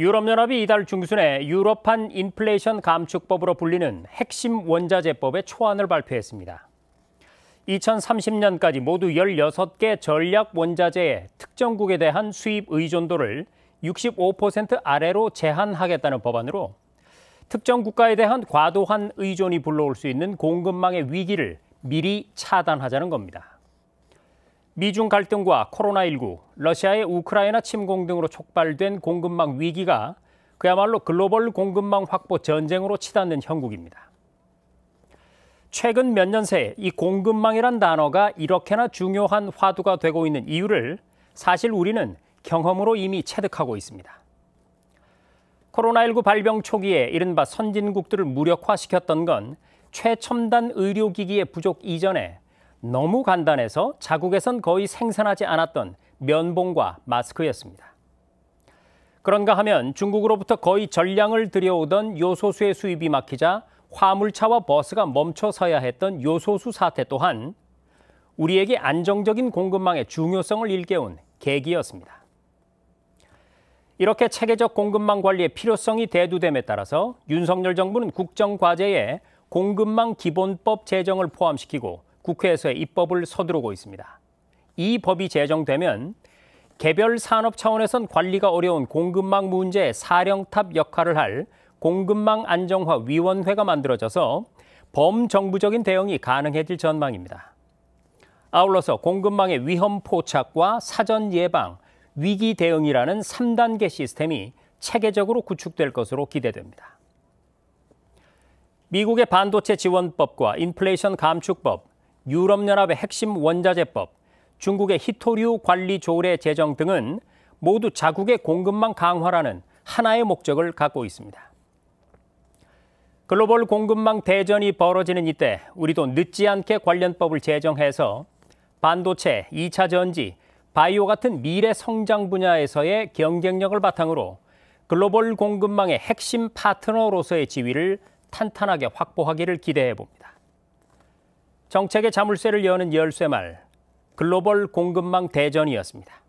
유럽연합이 이달 중순에 유럽판 인플레이션 감축법으로 불리는 핵심 원자재법의 초안을 발표했습니다. 2030년까지 모두 16개 전략 원자재의 특정국에 대한 수입 의존도를 65% 아래로 제한하겠다는 법안으로 특정 국가에 대한 과도한 의존이 불러올 수 있는 공급망의 위기를 미리 차단하자는 겁니다. 미중 갈등과 코로나19, 러시아의 우크라이나 침공 등으로 촉발된 공급망 위기가 그야말로 글로벌 공급망 확보 전쟁으로 치닫는 형국입니다. 최근 몇년새이 공급망이란 단어가 이렇게나 중요한 화두가 되고 있는 이유를 사실 우리는 경험으로 이미 체득하고 있습니다. 코로나19 발병 초기에 이른바 선진국들을 무력화시켰던 건 최첨단 의료기기의 부족 이전에 너무 간단해서 자국에선 거의 생산하지 않았던 면봉과 마스크였습니다. 그런가 하면 중국으로부터 거의 전량을 들여오던 요소수의 수입이 막히자 화물차와 버스가 멈춰 서야 했던 요소수 사태 또한 우리에게 안정적인 공급망의 중요성을 일깨운 계기였습니다. 이렇게 체계적 공급망 관리의 필요성이 대두됨에 따라서 윤석열 정부는 국정과제에 공급망 기본법 제정을 포함시키고 국회에서의 입법을 서두르고 있습니다. 이 법이 제정되면 개별 산업 차원에선 관리가 어려운 공급망 문제의 사령탑 역할을 할 공급망 안정화 위원회가 만들어져서 범정부적인 대응이 가능해질 전망입니다. 아울러서 공급망의 위험 포착과 사전 예방, 위기 대응이라는 3단계 시스템이 체계적으로 구축될 것으로 기대됩니다. 미국의 반도체 지원법과 인플레이션 감축법, 유럽연합의 핵심 원자재법, 중국의 히토류 관리 조례 제정 등은 모두 자국의 공급망 강화라는 하나의 목적을 갖고 있습니다. 글로벌 공급망 대전이 벌어지는 이때 우리도 늦지 않게 관련법을 제정해서 반도체, 2차 전지, 바이오 같은 미래 성장 분야에서의 경쟁력을 바탕으로 글로벌 공급망의 핵심 파트너로서의 지위를 탄탄하게 확보하기를 기대해 봅니다. 정책의 자물쇠를 여는 열쇠말 글로벌 공급망 대전이었습니다.